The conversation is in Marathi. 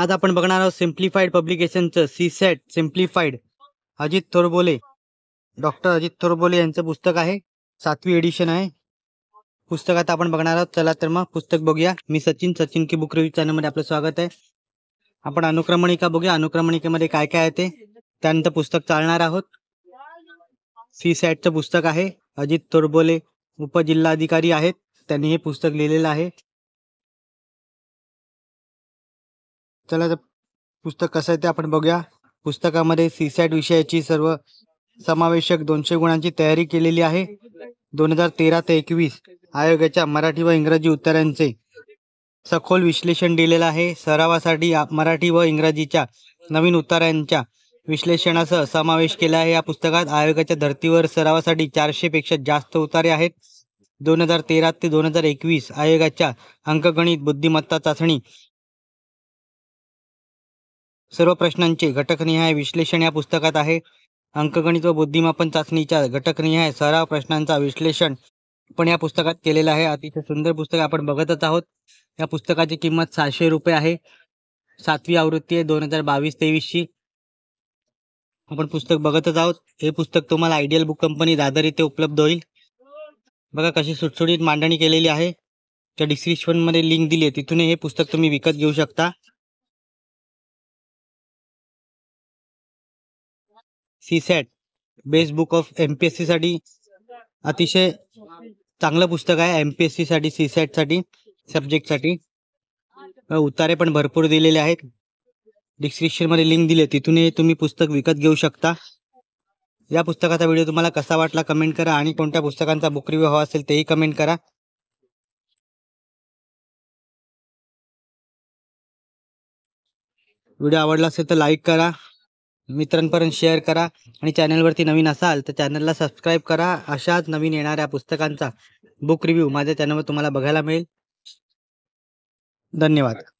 आज आपण बघणार आहोत सिम्प्लिफाईड पब्लिकेशनचं CSAT simplified Ajit Thorbole doctor Ajit Thorbole यांचं पुस्तक आहे सातवी एडिशन आहे पुस्तकात आपण बघणार आहोत चला तर मग पुस्तक बघूया मी सचिन सचिन की बुक रिव्ह्यू चॅनलमध्ये आपलं स्वागत आहे आपण अनुक्रमणिका बघूया अनुक्रमणिकेमध्ये काय काय आहे ते त्यानंतर पुस्तक चालणार आहोत सी सॅटचं पुस्तक आहे अजित थोरबोले उपजिल्हाधिकारी आहेत त्यांनी हे पुस्तक लिहिलेलं आहे तर पुस्तक कसं आहे ते आपण बघूया पुस्तकामध्ये सी सॅट विषयाची सर्व समावेशक दोनशे गुणांची तयारी केलेली आहे दोन हजार तेरा ते एकवीस आयोगाच्या मराठी व इंग्रजी उत्तरांचे सखोल विश्लेषण दिलेलं आहे सरावासाठी मराठी व इंग्रजीच्या नवीन उत्तरांच्या विश्लेषणासह समावेश केला आहे या पुस्तकात आयोगाच्या धर्तीवर सरावासाठी चारशे पेक्षा जास्त उतारे आहेत दोन हजार तेरा ते दोन हजार एकवीस आयोगाच्या अंकगणित बुद्धिमत्ता चाचणी सर्व प्रश्नांचे घटकनिहाय विश्लेषण या पुस्तकात आहे अंकगणित व बुद्धिमापन चाचणीच्या घटकनिहाय सराव प्रश्नांचा विश्लेषण पण या पुस्तकात केलेलं आहे अतिशय सुंदर पुस्तक आपण बघतच आहोत या पुस्तकाची किंमत सहाशे रुपये आहे सातवी आवृत्ती आहे दोन हजार बावीस तेवीसची आपण पुस्तक बघतच आहोत हे पुस्तक तुम्हाला आयडियल बुक कंपनी दादर इथे उपलब्ध होईल बघा कशी सुटसुटीत मांडणी केलेली आहे त्या डिस्क्रिप्शनमध्ये लिंक दिली आहे तिथून हे पुस्तक तुम्ही विकत घेऊ शकता CSAT best book of M P S साठी अतिशय चांगलं पुस्तक आहे एम पी एस सीसाठी सी सॅटसाठी सब्जेक्टसाठी उतारे पण भरपूर दिलेले आहेत डिस्क्रिप्शनमध्ये लिंक दिली तिथूनही तुम्ही पुस्तक विकत घेऊ शकता या पुस्तकाचा व्हिडिओ तुम्हाला कसा वाटला कमेंट करा आणि कोणत्या पुस्तकांचा बुक रिव्ह्यू हवा असेल तेही कमेंट करा व्हिडिओ आवडला असेल तर लाईक करा मित्रांपर्यंत शेअर करा आणि चॅनलवरती नवीन असाल तर चॅनलला सबस्क्राईब करा अशाच नवीन येणाऱ्या पुस्तकांचा बुक रिव्ह्यू माझ्या चॅनलवर तुम्हाला बघायला मिळेल धन्यवाद